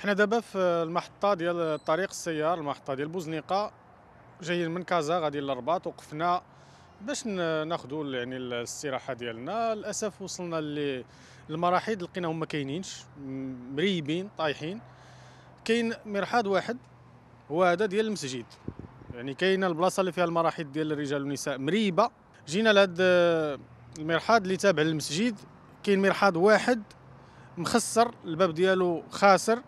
احنا دابا في المحطه ديال طريق السيار المحطه ديال بوزنيقه جايين من كازا غادي للرباط وقفنا باش ناخذوا يعني الاستراحه ديالنا للاسف وصلنا للمراحيض لقيناهم ما كاينينش مريبين طايحين كاين مرحاض واحد هو هذا ديال المسجد يعني كاينه البلاصه اللي فيها المراحيض ديال الرجال والنساء مريبه جينا لهذا آه، المرحاض اللي تابع للمسجد كاين مرحاض واحد مخسر الباب ديالو خاسر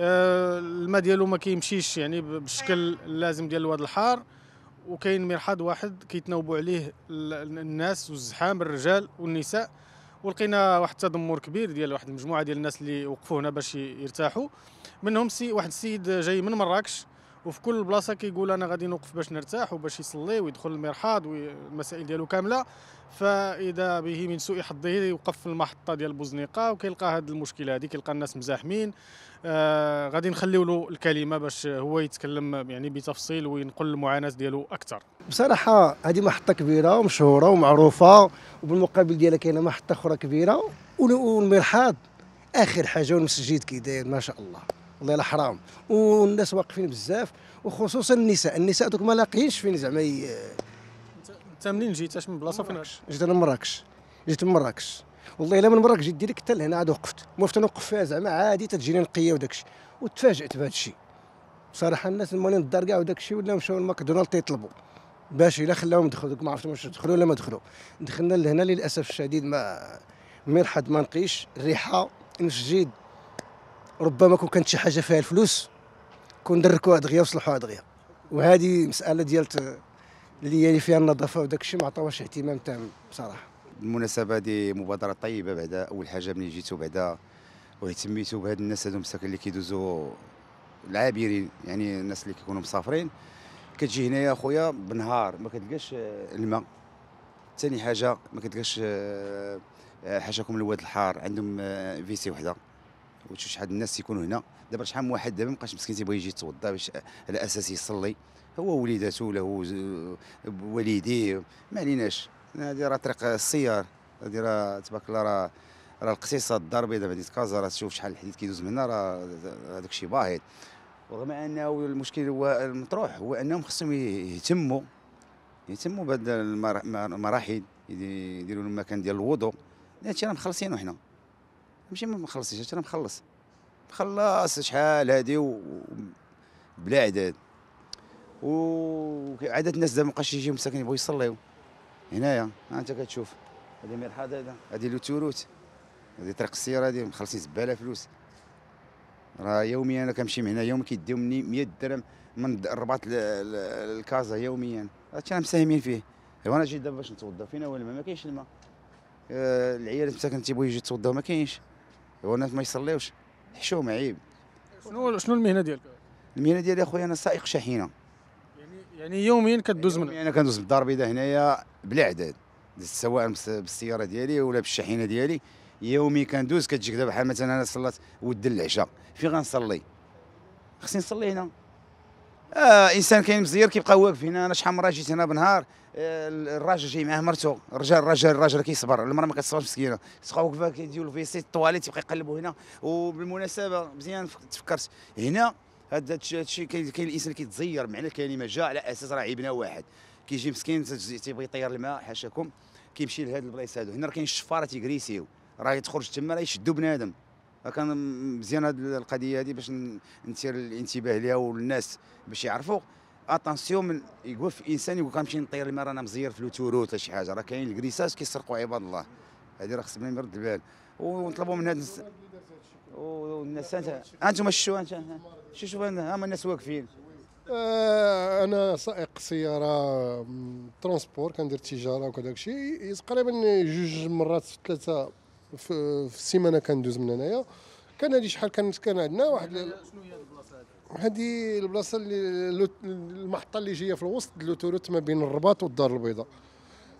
آه، الماء ديالو ما كيمشيش يعني بالشكل اللازم ديال الواد الحار وكاين مرحاض واحد كيتناوبوا عليه الناس والزحام الرجال والنساء ولقينا واحد التذمر كبير ديال واحد المجموعه ديال الناس اللي وقفوا هنا باش يرتاحوا منهم سي واحد السيد جاي من مراكش وفي كل بلاصه كيقول انا غادي نوقف باش نرتاح وباش يصلي ويدخل المرحاض والمسائل ديالو كامله فاذا به من سوء حظه يوقف في المحطه ديال بوزنيقه وكيلقى هذه المشكله هذه كيلقى الناس مزاحمين آه غادي نخليو له الكلمه باش هو يتكلم يعني بتفصيل وينقل المعاناه ديالو اكثر بصراحه هذه محطه كبيره ومشهوره ومعروفه وبالمقابل ديالها كاينه محطه اخرى كبيره والمرحاض اخر حاجه والمسجد كيداير ما شاء الله والله لا حرام والناس واقفين بزاف وخصوصا النساء النساء دوك ما لاقينش فين زعما انت منين جيت اش من بلاصه فين جيت انا من مراكش جيت من مراكش والله الا من مراكش جيت ديريكت حتى لهنا عاد وقفت وقفت نوقف فيها زعما عادي تتجيني نقيه وداك الشيء بهذا الشيء بصراحه الناس مالين الدار كاع وداك الشيء مشاو لماكدونالد تيطلبوا باش الا خلاهم دوك ما عرفت واش دخلوا ولا ما دخلوا دخلنا لهنا للاسف الشديد ما مرحد ما نقيش الريحه النسجيد ربما كون كانت شي حاجه فيها الفلوس كون دركوها دغيا وصلحوها دغيا وهذه مساله ديال اللي يعني فيها النظافه وداك الشيء ما عطاوهاش اهتمام تام بصراحه المناسبه هذه مبادره طيبه بعدا اول حاجه ملي جيتو بعدا وهتميتو بهاد الناس هادو مساكن اللي كيدوزو العابرين يعني الناس اللي كيكونوا مسافرين كتجي هنايا اخويا بالنهار ما كتلقاش آه، الماء ثاني حاجه ما كتلقاش آه، آه، حاشاكم الواد الحار عندهم فيسي وحده وتشوف شحال الناس يكونوا هنا دابا شحال من واحد دابا مابقاش مسكين تيبغي يجي يتوضا باش على اساس يصلي هو وليداته ولا هو والديه ما عليناش هذه راه طريق السيار هذه راه تبارك الله راه راه الاقتصاد الدار البيضاء مدينه كازا راه تشوف شحال الحديد كيدوز من هنا راه هذاك الشيء باهظ ورغم انه المشكل هو المطروح هو انهم خصهم يهتموا يهتموا بهذا المراحل يديروا المكان ديال الوضوء هادشي راه مخلصينه حنا ماشي ما حتى انا مخلص مخلص شحال هادي و... بلا عدد وعدد الناس دابا مابقاش يجيو مساكن يبغيو يصليو هنايا ها انت كتشوف هذه مرحاض هذا هذه لوتوروت هذه طريق السياره هذه مخلصين زباله فلوس راه يوميا انا كنمشي من هنا يوم كيديو مني 100 درهم من الرباط لكازا يوميا هادشي راه مساهمين فيه ايوا انا جيت دابا باش نتوضا فينا هو الماء ما كاينش الماء آه، العيال مساكن تيبغيو يجيو يتوضاو ما كاينش هو الناس ما يصليوش حشومه عيب شنو شنو المهنه ديالك المهنه ديالي اخويا انا سائق شاحنه يعني يعني يوميا كدوز من يعني انا كندوز بالدار الدار البيضاء هنايا بلا عدد سواء بالسياره ديالي ولا بالشاحنه ديالي يومي كندوز كتجيك دابا بحال مثلا انا صليت ود العشاء فين غنصلي خصني نصلي هنا آه انسان كاين مزير كيبقى واقف هنا انا شحال من مره جيت هنا بنهار آه، الراجل جاي معاه مرته الرجال الراجل الراجل كيصبر المراه ما كتصبرش مسكينه تبقى واقفه كيديروا الفيسي الطواليت يبقى يقلبوا هنا وبالمناسبه مزيان تفكرت هنا هذا الشيء كاين الانسان كيتزير معنى الكلمه جاء على اساس راه عيبنا واحد كيجي مسكين تيبغي يطير الماء حاشاكم كيمشي لهاد البلايص هادو هنا راه كاين الشفاره تيكريسيو راه تخرج تما راه يشدوا بنادم كان مزيان هذه القضيه هذه باش نثير الانتباه لها والناس باش يعرفوا اتونسيون من يقول في انسان يقول كنمشي نطير المرا رانا مزير في لوتوروت ولا شي حاجه راه كاين الكريساج كيسرقوا عباد الله هذه راه خصنا نرد البال ونطلبوا من هاد الناس والناس انتم شو انت شو شوف هما الناس واقفين آه، انا سائق سياره ترونسبور كندير التجاره وكذاك الشيء تقريبا جوج مرات ثلاثه في السيمانه كندوز من هنايا كان هذه شحال كان كان عندنا واحد شنو هي البلاصه هذه هذه البلاصه اللي المحطه اللي جايه في الوسط ديال ما بين الرباط والدار البيضاء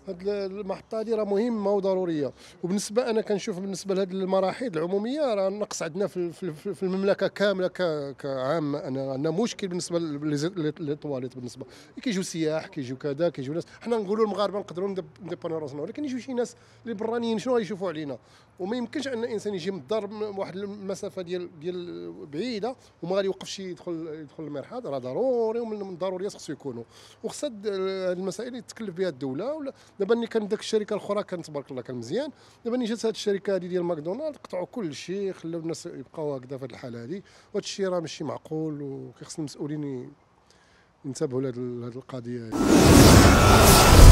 هاد المحطه هذه راه مهمه وضروريه وبالنسبه انا كنشوف بالنسبه لهاد المراحيض العموميه راه النقص عندنا في, في, في المملكه كامله كعامه انا عندنا مشكل بالنسبه للطواليت بالنسبه كيجيو سياح كيجيو كذا كيجيو ناس حنا نقولوا المغاربه نقدروا نديبانو راسنا ولكن يجيو شي ناس اللي برانيين شنو غيشوفوا علينا وما يمكنش ان الانسان يجي من الدار واحد المسافه ديال ديال بعيده وما غادي يوقفش يدخل يدخل المرحاض راه ضروري ومن الضروريات خصو يكونوا وخص هاد المسائل يتكلف بها الدوله ولا دابا ملي كانت ديك الشركه الاخرى كانت تبارك الله كان مزيان دابا ملي جات هذه الشركه هذه ديال ماكدونالد قطعوا كل شيء خلاو الناس يبقاو هكذا في هذه الحاله هذه وهذا الشيء راه ماشي معقول وكيخص المسؤولين ينتبهوا لهذه القضيه هذه